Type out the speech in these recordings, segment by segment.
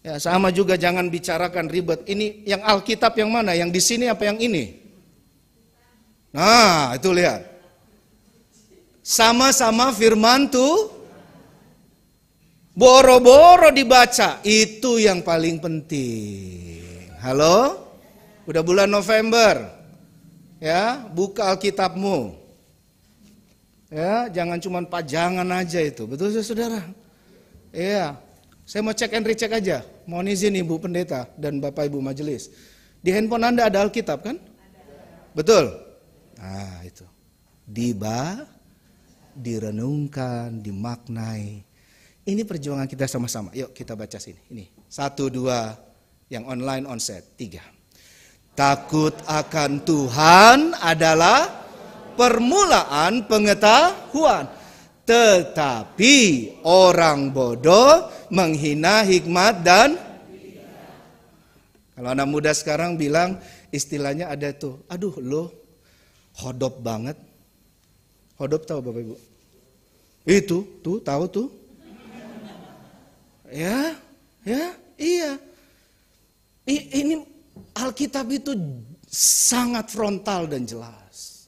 Ya, sama juga jangan bicarakan ribet. Ini yang Alkitab yang mana? Yang di sini apa yang ini? Nah, itu lihat. Sama-sama firman tuh boro-boro dibaca. Itu yang paling penting. Halo? Udah bulan November. Ya, buka Alkitabmu. Ya, jangan cuman pajangan aja itu. Betul saudara? Iya. Saya mau cek and recheck aja. Mohon izin Ibu Pendeta dan Bapak Ibu Majelis. Di handphone Anda ada Alkitab kan? Ada. Betul? Nah itu. Diba, direnungkan, dimaknai. Ini perjuangan kita sama-sama. Yuk kita baca sini. Ini. Satu, dua, yang online onset. Tiga. Takut akan Tuhan adalah permulaan pengetahuan. Tetapi orang bodoh menghina hikmat dan kalau anak muda sekarang bilang istilahnya ada tuh, aduh lo hodop banget. Hodop tahu Bapak Ibu? Itu, tuh tahu tuh. Ya, ya, iya. I, ini Alkitab itu sangat frontal dan jelas.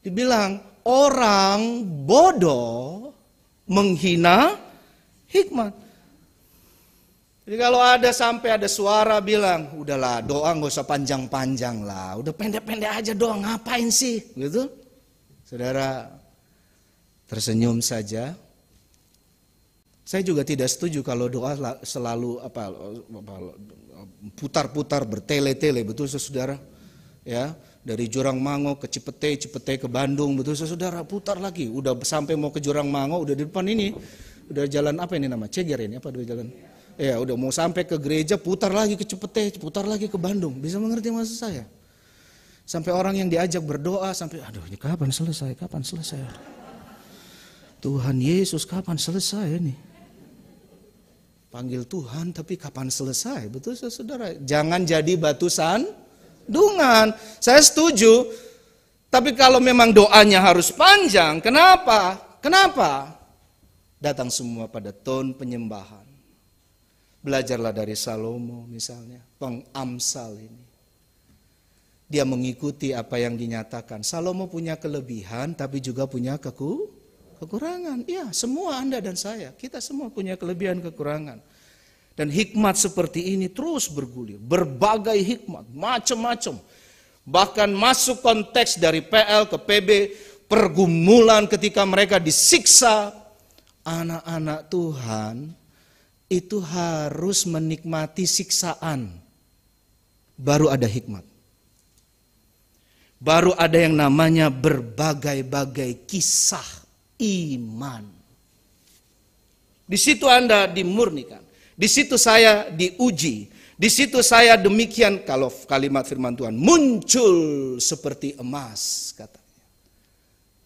Dibilang orang bodoh menghina hikmat. Jadi kalau ada sampai ada suara bilang, udahlah doa gak usah panjang-panjang lah, udah pendek-pendek aja doa ngapain sih, gitu? Saudara tersenyum saja. Saya juga tidak setuju kalau doa selalu apa putar-putar bertele-tele, betul saudara? Ya, dari Jurang Mango ke Cipete, Cipete ke Bandung, betul saudara putar lagi, udah sampai mau ke Jurang Mango, udah di depan ini, udah jalan apa ini nama, Ceger ini apa dua jalan? Ya udah mau sampai ke gereja, putar lagi ke Cipete, putar lagi ke Bandung, bisa mengerti maksud saya? Sampai orang yang diajak berdoa, sampai aduh ini kapan selesai, kapan selesai? Tuhan Yesus kapan selesai ini? Panggil Tuhan tapi kapan selesai? Betul saudara? Jangan jadi batu san dungan. Saya setuju. Tapi kalau memang doanya harus panjang, kenapa? Kenapa? Datang semua pada ton penyembahan. Belajarlah dari Salomo misalnya, pengamsal ini. Dia mengikuti apa yang dinyatakan. Salomo punya kelebihan tapi juga punya keku, kekurangan. Ya, semua Anda dan saya, kita semua punya kelebihan kekurangan. Dan hikmat seperti ini terus bergulir. Berbagai hikmat, macam-macam. Bahkan masuk konteks dari PL ke PB, pergumulan ketika mereka disiksa. Anak-anak Tuhan itu harus menikmati siksaan. Baru ada hikmat. Baru ada yang namanya berbagai-bagai kisah iman. Di situ Anda dimurnikan. Di situ saya diuji. Di situ saya demikian kalau kalimat firman Tuhan muncul seperti emas katanya.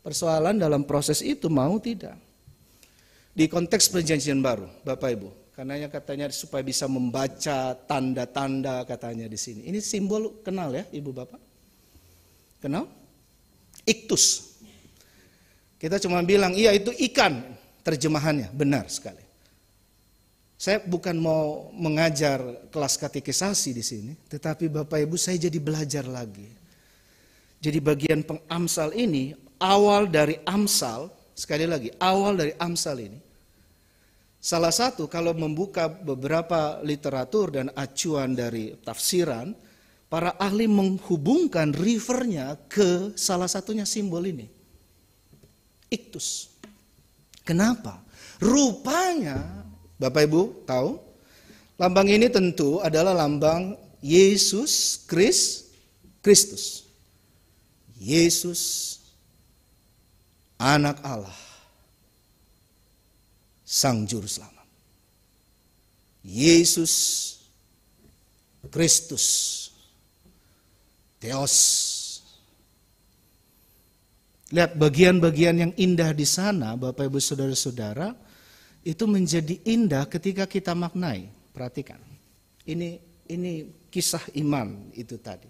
Persoalan dalam proses itu mau tidak. Di konteks perjanjian baru, Bapak Ibu, karenanya katanya supaya bisa membaca tanda-tanda katanya di sini. Ini simbol kenal ya Ibu Bapak? Kenal? Iktus. Kita cuma bilang, iya itu ikan terjemahannya, benar sekali. Saya bukan mau mengajar kelas katekisasi di sini, tetapi Bapak Ibu saya jadi belajar lagi. Jadi bagian pengamsal ini, awal dari amsal, sekali lagi, awal dari amsal ini. Salah satu kalau membuka beberapa literatur dan acuan dari tafsiran, para ahli menghubungkan rivernya ke salah satunya simbol ini. Iktus. Kenapa? Rupanya Bapak Ibu tahu? Lambang ini tentu adalah lambang Yesus Kris Kristus. Yesus anak Allah. Sang juru selamat. Yesus Kristus Theos. Lihat bagian-bagian yang indah di sana Bapak Ibu Saudara-saudara itu menjadi indah ketika kita maknai. Perhatikan. Ini ini kisah iman itu tadi.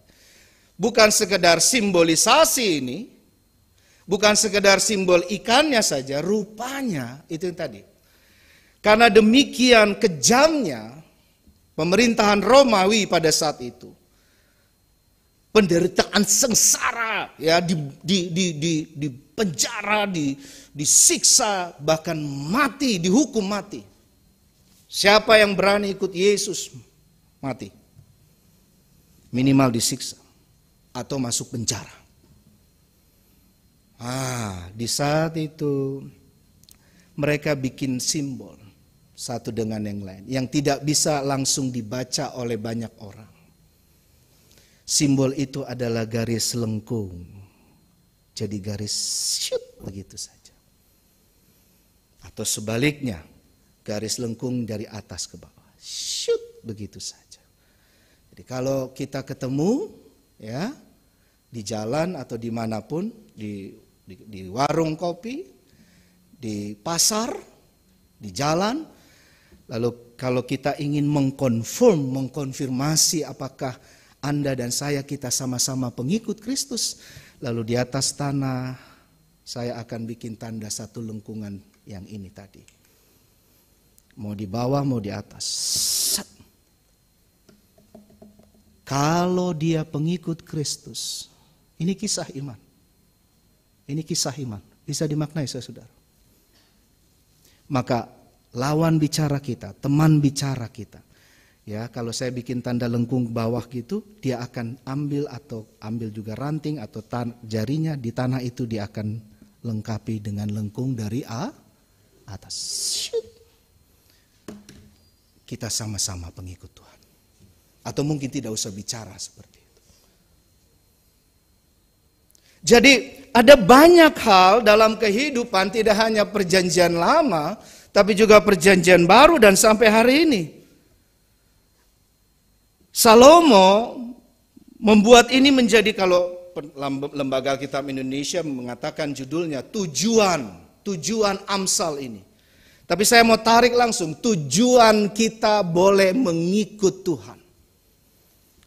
Bukan sekedar simbolisasi ini, bukan sekedar simbol ikannya saja, rupanya itu yang tadi. Karena demikian kejamnya pemerintahan Romawi pada saat itu penderitaan sengsara ya di di di di, di penjara di disiksa bahkan mati dihukum mati siapa yang berani ikut Yesus mati minimal disiksa atau masuk penjara ah di saat itu mereka bikin simbol satu dengan yang lain yang tidak bisa langsung dibaca oleh banyak orang Simbol itu adalah garis lengkung. Jadi garis shoot begitu saja. Atau sebaliknya, garis lengkung dari atas ke bawah. Shoot begitu saja. Jadi kalau kita ketemu ya di jalan atau dimanapun di, di, di warung kopi, di pasar, di jalan, lalu kalau kita ingin mengkonfirm, mengkonfirmasi apakah anda dan saya kita sama-sama pengikut Kristus. Lalu di atas tanah saya akan bikin tanda satu lengkungan yang ini tadi. Mau di bawah, mau di atas. Set. Kalau dia pengikut Kristus, ini kisah iman. Ini kisah iman. Bisa dimaknai saya saudara. Maka lawan bicara kita, teman bicara kita, Ya, kalau saya bikin tanda lengkung bawah gitu, dia akan ambil atau ambil juga ranting atau tan jarinya di tanah itu dia akan lengkapi dengan lengkung dari A atas. Kita sama-sama pengikut Tuhan. Atau mungkin tidak usah bicara seperti itu. Jadi ada banyak hal dalam kehidupan tidak hanya perjanjian lama, tapi juga perjanjian baru dan sampai hari ini. Salomo membuat ini menjadi kalau lembaga Alkitab Indonesia mengatakan judulnya tujuan, tujuan Amsal ini. Tapi saya mau tarik langsung, tujuan kita boleh mengikut Tuhan.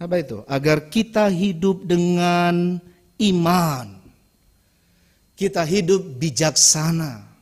Apa itu? Agar kita hidup dengan iman. Kita hidup bijaksana.